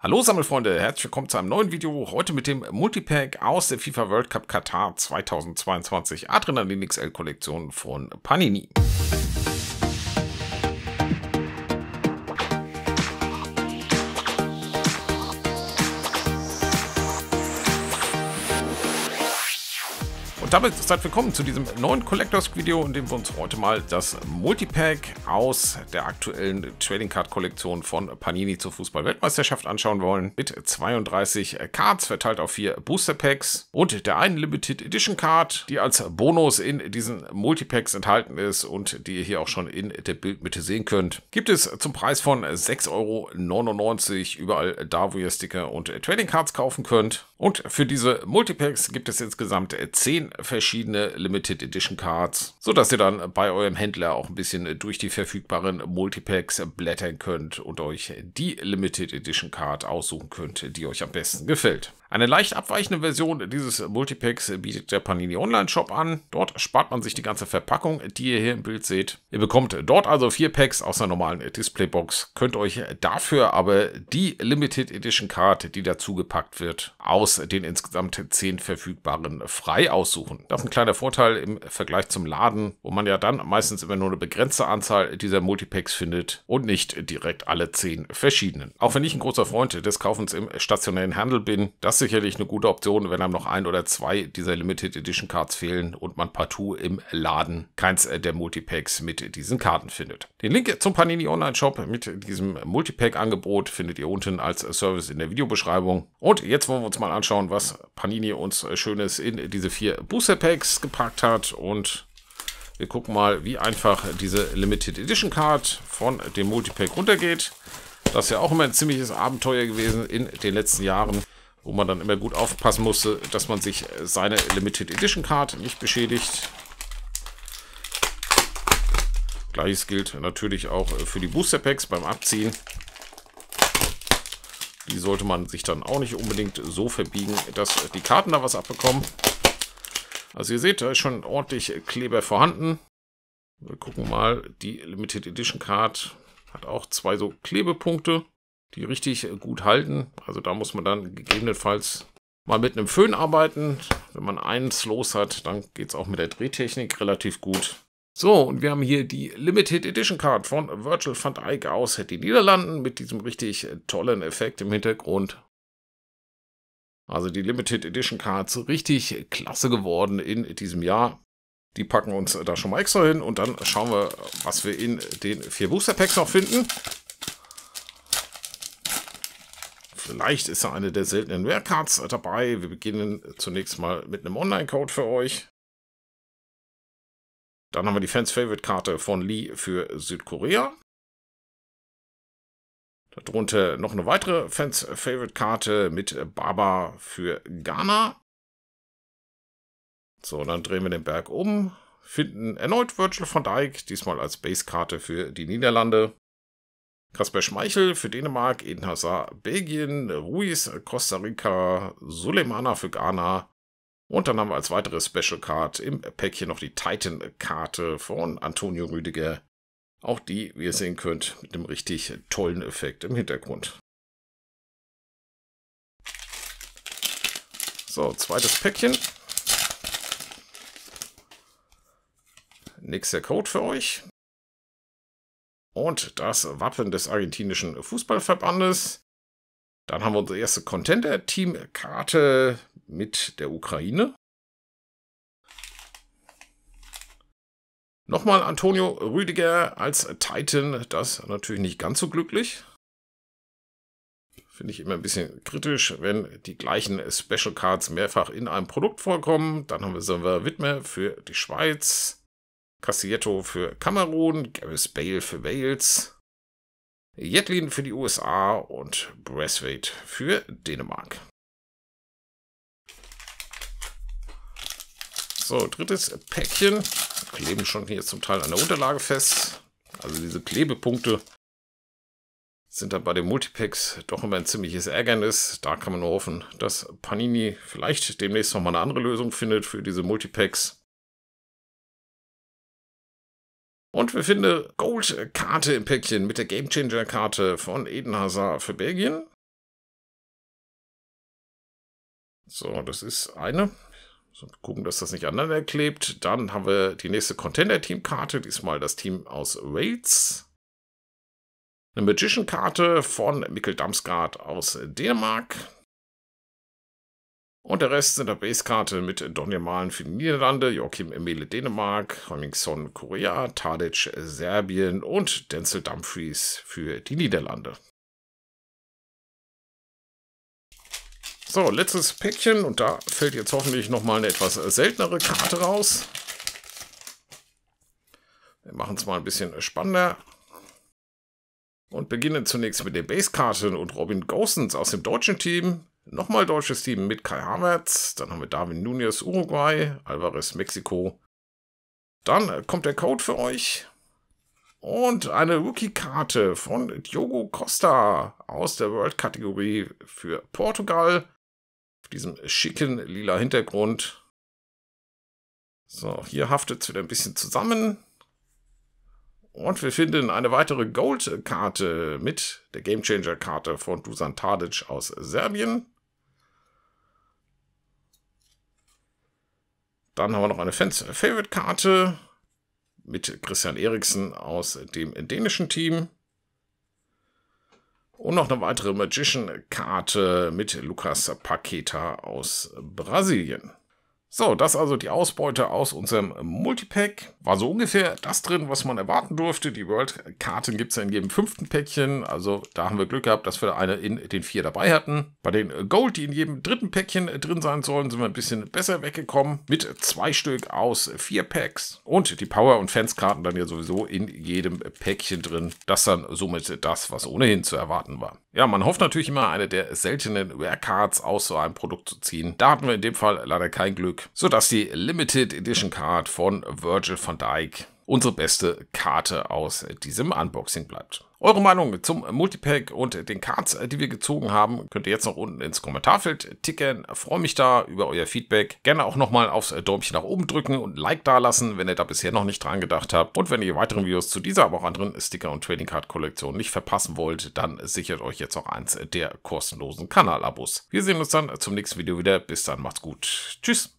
Hallo Sammelfreunde, herzlich willkommen zu einem neuen Video. Heute mit dem Multipack aus der FIFA World Cup Katar 2022 Adrenalin XL Kollektion von Panini. Und damit seid willkommen zu diesem neuen Collectors Video, in dem wir uns heute mal das Multipack aus der aktuellen Trading Card Kollektion von Panini zur Fußball-Weltmeisterschaft anschauen wollen. Mit 32 Cards verteilt auf vier Booster Packs und der einen Limited Edition Card, die als Bonus in diesen Multipacks enthalten ist und die ihr hier auch schon in der Bildmitte sehen könnt. Gibt es zum Preis von 6,99 Euro überall da, wo ihr Sticker und Trading Cards kaufen könnt. Und für diese Multipacks gibt es insgesamt 10 verschiedene Limited Edition Cards, sodass ihr dann bei eurem Händler auch ein bisschen äh, durch die verfügbaren Multipacks blättern könnt und euch die Limited Edition Card aussuchen könnt, die euch am besten gefällt. Eine leicht abweichende Version dieses Multipacks bietet der Panini Online-Shop an. Dort spart man sich die ganze Verpackung, die ihr hier im Bild seht. Ihr bekommt dort also vier Packs aus einer normalen Displaybox, könnt euch dafür aber die Limited Edition Card, die dazu gepackt wird, aus den insgesamt zehn verfügbaren frei aussuchen. Das ist ein kleiner Vorteil im Vergleich zum Laden, wo man ja dann meistens immer nur eine begrenzte Anzahl dieser Multipacks findet und nicht direkt alle zehn verschiedenen. Auch wenn ich ein großer Freund des Kaufens im stationären Handel bin, das sicherlich eine gute Option, wenn einem noch ein oder zwei dieser Limited Edition Cards fehlen und man partout im Laden keins der Multipacks mit diesen Karten findet. Den Link zum Panini Online Shop mit diesem Multipack Angebot findet ihr unten als Service in der Videobeschreibung. Und jetzt wollen wir uns mal anschauen, was Panini uns Schönes in diese vier Booster Packs gepackt hat und wir gucken mal, wie einfach diese Limited Edition Card von dem Multipack runtergeht. Das ist ja auch immer ein ziemliches Abenteuer gewesen in den letzten Jahren wo man dann immer gut aufpassen musste, dass man sich äh, seine Limited Edition Card nicht beschädigt. Gleiches gilt natürlich auch äh, für die Booster Packs beim Abziehen. Die sollte man sich dann auch nicht unbedingt so verbiegen, dass die Karten da was abbekommen. Also ihr seht, da ist schon ordentlich Kleber vorhanden. Wir gucken mal, die Limited Edition Card hat auch zwei so Klebepunkte die richtig äh, gut halten. Also da muss man dann gegebenenfalls mal mit einem Föhn arbeiten. Wenn man eins los hat, dann geht es auch mit der Drehtechnik relativ gut. So, und wir haben hier die Limited Edition Card von Virgil van Dijk aus den Niederlanden mit diesem richtig äh, tollen Effekt im Hintergrund. Also die Limited Edition Cards richtig äh, klasse geworden in diesem Jahr. Die packen uns da schon mal extra hin und dann schauen wir, was wir in den vier Booster Packs noch finden. Vielleicht ist ja eine der seltenen Rare Cards dabei. Wir beginnen zunächst mal mit einem Online-Code für euch. Dann haben wir die Fans-Favorite-Karte von Lee für Südkorea. Darunter noch eine weitere Fans-Favorite-Karte mit Baba für Ghana. So, dann drehen wir den Berg um, finden erneut Virgil von Dijk, diesmal als Base-Karte für die Niederlande. Kasper Schmeichel für Dänemark, Eden Hazard Belgien, Ruiz Costa Rica, Suleimana für Ghana. Und dann haben wir als weitere Special Card im Päckchen noch die Titan-Karte von Antonio Rüdiger. Auch die, wie ihr sehen könnt, mit einem richtig tollen Effekt im Hintergrund. So, zweites Päckchen. Nächster Code für euch und das Wappen des argentinischen Fußballverbandes. Dann haben wir unsere erste Contender-Team-Karte mit der Ukraine. Nochmal Antonio Rüdiger als Titan, das natürlich nicht ganz so glücklich. Finde ich immer ein bisschen kritisch, wenn die gleichen Special Cards mehrfach in einem Produkt vorkommen. Dann haben wir Silver Widmer für die Schweiz. Casieto für Kamerun, Gareth Bale für Wales, Jetlin für die USA und Braithwaite für Dänemark. So, drittes Päckchen. Kleben schon hier zum Teil an der Unterlage fest. Also diese Klebepunkte sind dann bei den Multipacks doch immer ein ziemliches Ärgernis. Da kann man nur hoffen, dass Panini vielleicht demnächst nochmal eine andere Lösung findet für diese Multipacks. Und wir finden Gold-Karte im Päckchen mit der Gamechanger-Karte von Eden Hazard für Belgien. So, das ist eine. So, gucken, dass das nicht aneinander klebt. Dann haben wir die nächste Contender-Team-Karte, diesmal das Team aus Wales. Eine Magician-Karte von Mikkel Damsgaard aus Dänemark. Und der Rest sind der Basekarte mit Donny Malen für die Niederlande, Joachim Emele Dänemark, Hemmingson Korea, Tadic Serbien und Denzel Dumfries für die Niederlande. So, letztes Päckchen und da fällt jetzt hoffentlich nochmal eine etwas seltenere Karte raus. Wir machen es mal ein bisschen spannender und beginnen zunächst mit den Basekarten und Robin Gosens aus dem deutschen Team Nochmal deutsches Team mit Kai Havertz, dann haben wir Darwin Nunez Uruguay, Alvarez Mexiko. Dann kommt der Code für euch und eine Rookie-Karte von Diogo Costa aus der World-Kategorie für Portugal. Auf diesem schicken lila Hintergrund. So, hier haftet es wieder ein bisschen zusammen. Und wir finden eine weitere Gold-Karte mit der Gamechanger-Karte von Dusan Tadic aus Serbien. Dann haben wir noch eine fans Favorite-Karte mit Christian Eriksen aus dem dänischen Team. Und noch eine weitere Magician-Karte mit Lukas Paqueta aus Brasilien. So, das also die Ausbeute aus unserem Multipack. War so ungefähr das drin, was man erwarten durfte. Die World-Karten gibt es ja in jedem fünften Päckchen. Also da haben wir Glück gehabt, dass wir eine in den vier dabei hatten. Bei den Gold, die in jedem dritten Päckchen äh, drin sein sollen, sind wir ein bisschen besser weggekommen. Mit zwei Stück aus vier Packs. Und die Power- und Fans-Karten dann ja sowieso in jedem Päckchen drin. Das dann somit das, was ohnehin zu erwarten war. Ja, man hofft natürlich immer, eine der seltenen Rare Cards aus so einem Produkt zu ziehen. Da hatten wir in dem Fall leider kein Glück, sodass die Limited Edition Card von Virgil van Dijk unsere beste Karte aus diesem Unboxing bleibt. Eure Meinung zum Multipack und den Cards, äh, die wir gezogen haben, könnt ihr jetzt noch unten ins Kommentarfeld ticken. freue mich da über euer Feedback. Gerne auch nochmal aufs äh, Däumchen nach oben drücken und ein Like da lassen, wenn ihr da bisher noch nicht dran gedacht habt. Und wenn ihr weitere Videos zu dieser, aber auch anderen Sticker- und Trading Card Kollektion nicht verpassen wollt, dann sichert euch jetzt auch eins der kostenlosen Kanalabos. Wir sehen uns dann zum nächsten Video wieder. Bis dann, macht's gut. Tschüss.